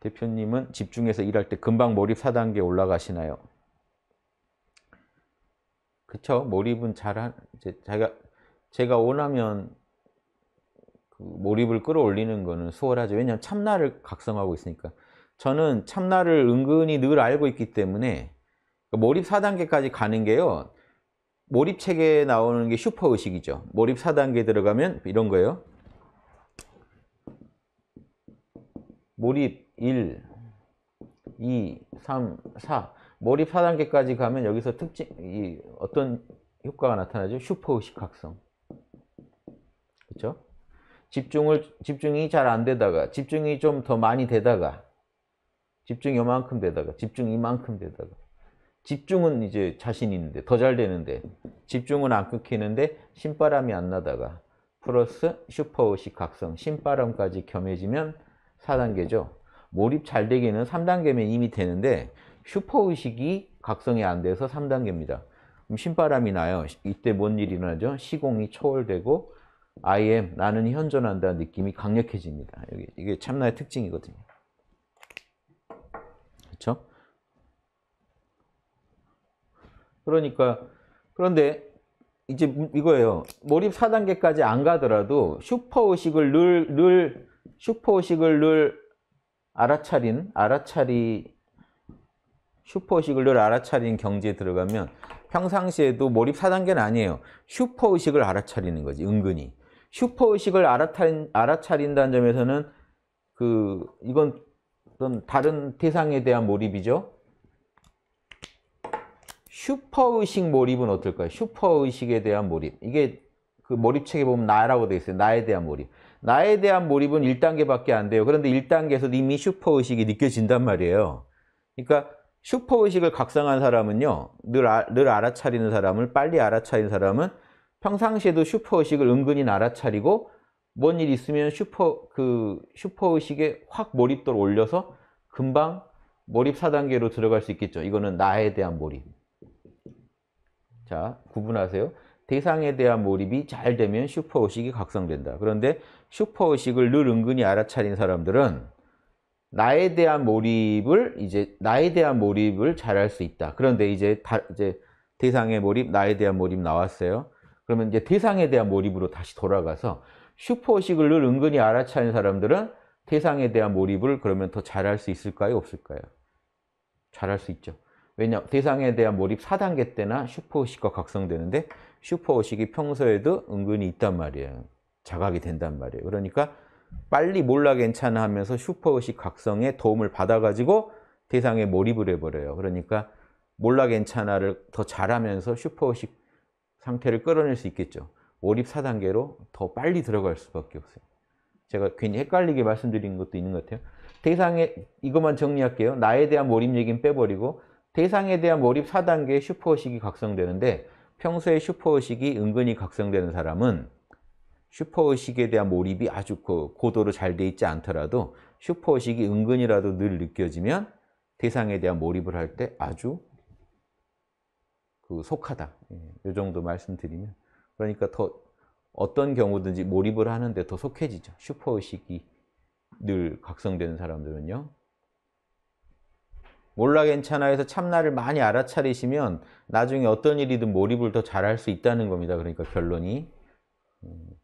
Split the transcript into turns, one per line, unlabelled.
대표님은 집중해서 일할 때 금방 몰입 4단계 올라가시나요? 그쵸? 몰입은 잘한 이제 제가 제가 원하면 그 몰입을 끌어올리는 거는 수월하죠. 왜냐하면 참나를 각성하고 있으니까. 저는 참나를 은근히 늘 알고 있기 때문에 그러니까 몰입 4단계까지 가는 게요. 몰입책에 나오는 게 슈퍼의식이죠. 몰입 4단계 들어가면 이런 거예요. 몰입 1, 2, 3, 4 몰입 4단계까지 가면 여기서 특징 이 어떤 효과가 나타나죠? 슈퍼의식학성 그렇죠? 집중을 집중이 잘 안 되다가 집중이 좀 더 많이 되다가 집중이 요만큼 되다가 집중 이만큼 되다가 집중은 이제 자신 있는데 더 잘 되는데 집중은 안 끊기는데 신바람이 안 나다가 플러스 슈퍼의식각성 신바람까지 겸해지면 4단계죠. 몰입 잘 되기는 3단계면 이미 되는데 슈퍼의식이 각성이 안 돼서 3단계입니다. 그럼 신바람이 나요. 이때 뭔 일이 일어나죠? 시공이 초월되고 I am, 나는 현존한다는 느낌이 강력해집니다. 이게 참나의 특징이거든요. 그렇죠? 그러니까 그런데 이제 이거예요. 몰입 4단계까지 안 가더라도 슈퍼의식을 늘, 늘 슈퍼의식을 늘 알아차린 알아차리 슈퍼의식을 늘 알아차린 경지에 들어가면 평상시에도 몰입 4단계는 아니에요. 슈퍼의식을 알아차리는 거지 은근히. 슈퍼의식을 알아차린, 알아차린다는 점에서는 그 이건 어떤 다른 대상에 대한 몰입이죠. 슈퍼의식 몰입은 어떨까요? 슈퍼의식에 대한 몰입. 이게 그 몰입책에 보면 나라고 되어 있어요. 나에 대한 몰입. 나에 대한 몰입은 1단계밖에 안 돼요. 그런데 1단계에서 이미 슈퍼의식이 느껴진단 말이에요. 그러니까 슈퍼의식을 각성한 사람은요. 늘, 아, 늘 알아차리는 사람을 빨리 알아차리는 사람은 평상시에도 슈퍼의식을 은근히 알아차리고 뭔 일 있으면 슈퍼, 그 슈퍼의식에 확 몰입도를 올려서 금방 몰입 4단계로 들어갈 수 있겠죠. 이거는 나에 대한 몰입. 자, 구분하세요. 대상에 대한 몰입이 잘 되면 슈퍼의식이 각성된다. 그런데 슈퍼의식을 늘 은근히 알아차린 사람들은 나에 대한 몰입을 이제 나에 대한 몰입을 잘할 수 있다. 그런데 이제 다 이제 대상의 몰입, 나에 대한 몰입 나왔어요. 그러면 이제 대상에 대한 몰입으로 다시 돌아가서 슈퍼의식을 늘 은근히 알아차린 사람들은 대상에 대한 몰입을 그러면 더 잘할 수 있을까요? 없을까요? 잘할 수 있죠. 왜냐 세상에 대한 몰입 4단계 때나 슈퍼의식과 각성되는데 슈퍼의식이 평소에도 은근히 있단 말이에요. 자각이 된단 말이에요. 그러니까 빨리 몰라 괜찮아 하면서 슈퍼의식 각성에 도움을 받아가지고 세상에 몰입을 해버려요. 그러니까 몰라 괜찮아를 더 잘하면서 슈퍼의식 상태를 끌어낼 수 있겠죠. 몰입 4단계로 더 빨리 들어갈 수밖에 없어요. 제가 괜히 헷갈리게 말씀드린 것도 있는 것 같아요. 대상에 이것만 정리할게요. 나에 대한 몰입 얘기는 빼버리고 대상에 대한 몰입 4단계에 슈퍼의식이 각성되는데 평소에 슈퍼의식이 은근히 각성되는 사람은 슈퍼의식에 대한 몰입이 아주 그 고도로 잘 돼 있지 않더라도 슈퍼의식이 은근히라도 늘 느껴지면 대상에 대한 몰입을 할 때 아주 그 속하다. 이 예, 정도 말씀드리면. 그러니까 더 어떤 경우든지 몰입을 하는데 더 속해지죠. 슈퍼의식이 늘 각성되는 사람들은요. 몰라 괜찮아 해서 참나를 많이 알아차리시면 나중에 어떤 일이든 몰입을 더 잘할 수 있다는 겁니다. 그러니까 결론이. 음.